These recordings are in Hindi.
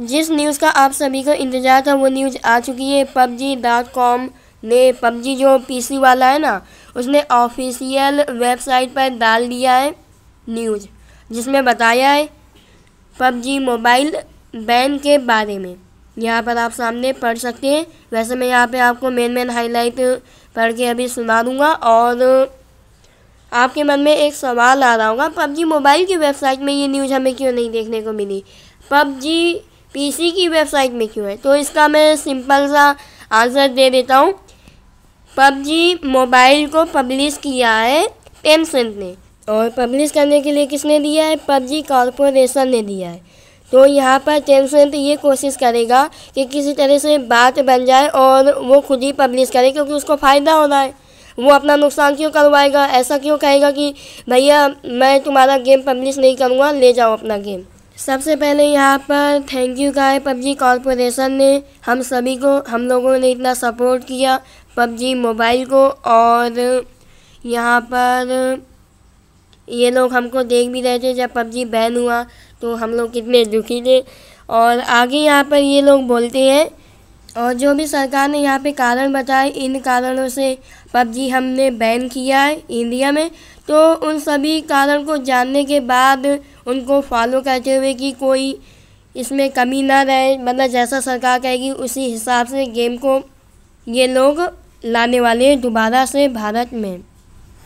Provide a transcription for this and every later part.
जिस न्यूज़ का आप सभी को इंतज़ार था वो न्यूज़ आ चुकी है पबजी डॉट कॉम ने पबजी जो पीसी वाला है ना उसने ऑफिशियल वेबसाइट पर डाल दिया है न्यूज़ जिसमें बताया है पबजी मोबाइल बैन के बारे में यहाँ पर आप सामने पढ़ सकते हैं वैसे मैं यहाँ पे आपको मेन मेन हाईलाइट पढ़ के अभी सुना दूँगा और आपके मन में एक सवाल आ रहा होगा पबजी मोबाइल की वेबसाइट में ये न्यूज़ हमें क्यों नहीं देखने को मिली पबजी पीसी की वेबसाइट में क्यों है तो इसका मैं सिंपल सा आंसर दे देता हूँ पबजी मोबाइल को पब्लिश किया है टेमसेंट ने और पब्लिश करने के लिए किसने दिया है पबजी कॉरपोरेशन ने दिया है तो यहाँ पर टेमसेंट ये कोशिश करेगा कि किसी तरह से बात बन जाए और वो खुद ही पब्लिश करे क्योंकि उसको फ़ायदा हो रहा है वो अपना नुकसान क्यों करवाएगा ऐसा क्यों कहेगा कि भैया मैं तुम्हारा गेम पब्लिश नहीं करूँगा ले जाओ अपना गेम सबसे पहले यहाँ पर थैंक यू का है पबजी कॉरपोरेशन ने हम सभी को हम लोगों ने इतना सपोर्ट किया पबजी मोबाइल को और यहाँ पर ये लोग हमको देख भी रहे थे जब पबजी बैन हुआ तो हम लोग कितने दुखी थे और आगे यहाँ पर ये लोग बोलते हैं और जो भी सरकार ने यहाँ पे कारण बताए इन कारणों से पबजी हमने बैन किया है इंडिया में तो उन सभी कारण को जानने के बाद उनको फॉलो करते हुए कि कोई इसमें कमी ना रहे मतलब जैसा सरकार कहेगी उसी हिसाब से गेम को ये लोग लाने वाले हैं दोबारा से भारत में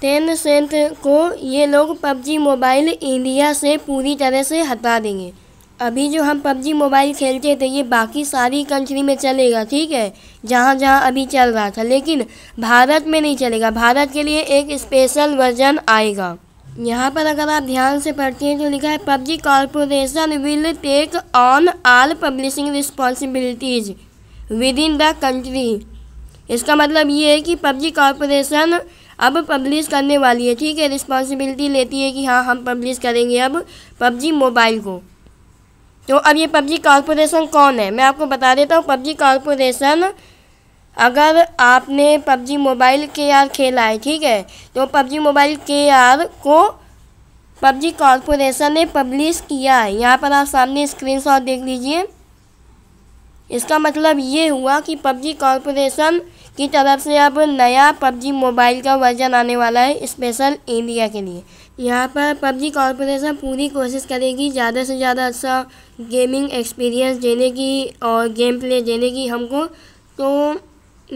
टेन सेंट को ये लोग पबजी मोबाइल इंडिया से पूरी तरह से हटा देंगे अभी जो हम पबजी मोबाइल खेलते थे ये बाकी सारी कंट्री में चलेगा ठीक है जहाँ जहाँ अभी चल रहा था लेकिन भारत में नहीं चलेगा भारत के लिए एक स्पेशल वर्जन आएगा यहाँ पर अगर आप ध्यान से पढ़ते हैं तो लिखा है PUBG corporation will take on all publishing responsibilities within the country इसका मतलब ये है कि पबजी कॉरपोरेशन अब पब्लिश करने वाली है ठीक है रिस्पॉन्सिबिलिटी लेती है कि हाँ हम पब्लिश करेंगे अब पबजी मोबाइल को तो अब ये पबजी कॉरपोरेशन कौन है मैं आपको बता देता हूँ पबजी कॉरपोरेशन अगर आपने पबजी मोबाइल के आर खेला है ठीक है तो पबजी मोबाइल के आर को पबजी कॉरपोरेशन ने पब्लिश किया है यहाँ पर आप सामने स्क्रीनशॉट देख लीजिए इसका मतलब ये हुआ कि पबजी कॉरपोरेशन की तरफ से अब नया पबजी मोबाइल का वर्जन आने वाला है स्पेशल इंडिया के लिए यहाँ पर पबजी कॉरपोरेशन पूरी कोशिश करेगी ज़्यादा से ज़्यादा अच्छा गेमिंग एक्सपीरियंस देने की और गेम प्ले देने की हमको तो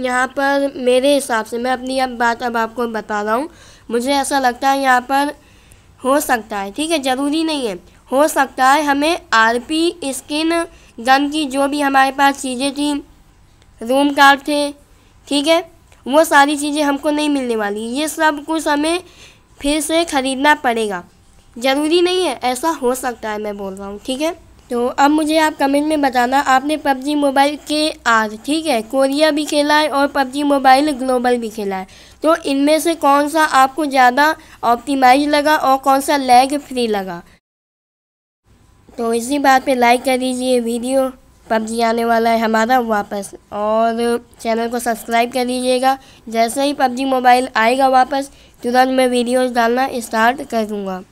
यहाँ पर मेरे हिसाब से मैं अपनी अब बात अब आपको बता रहा हूँ मुझे ऐसा लगता है यहाँ पर हो सकता है ठीक है ज़रूरी नहीं है हो सकता है हमें आरपी स्किन गन की जो भी हमारे पास चीज़ें थी रूम कार्ड थे ठीक है वो सारी चीज़ें हमको नहीं मिलने वाली ये सब कुछ हमें फिर से ख़रीदना पड़ेगा ज़रूरी नहीं है ऐसा हो सकता है मैं बोल रहा हूँ ठीक है तो अब मुझे आप कमेंट में बताना आपने पबजी मोबाइल के आर ठीक है कोरिया भी खेला है और पबजी मोबाइल ग्लोबल भी खेला है तो इनमें से कौन सा आपको ज़्यादा ऑप्टिमाइज लगा और कौन सा लैग फ्री लगा तो इसी बात पे लाइक कर दीजिए वीडियो पबजी आने वाला है हमारा वापस और चैनल को सब्सक्राइब कर लीजिएगा जैसे ही पबजी मोबाइल आएगा वापस तुरंत मैं वीडियोस डालना स्टार्ट कर दूँगा